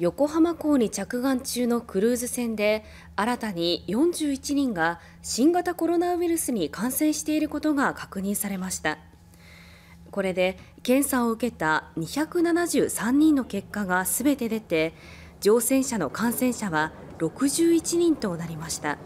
横浜港に着岸中のクルーズ船で新たに41人が新型コロナウイルスに感染していることが確認されましたこれで検査を受けた273人の結果がすべて出て乗船者の感染者は61人となりました。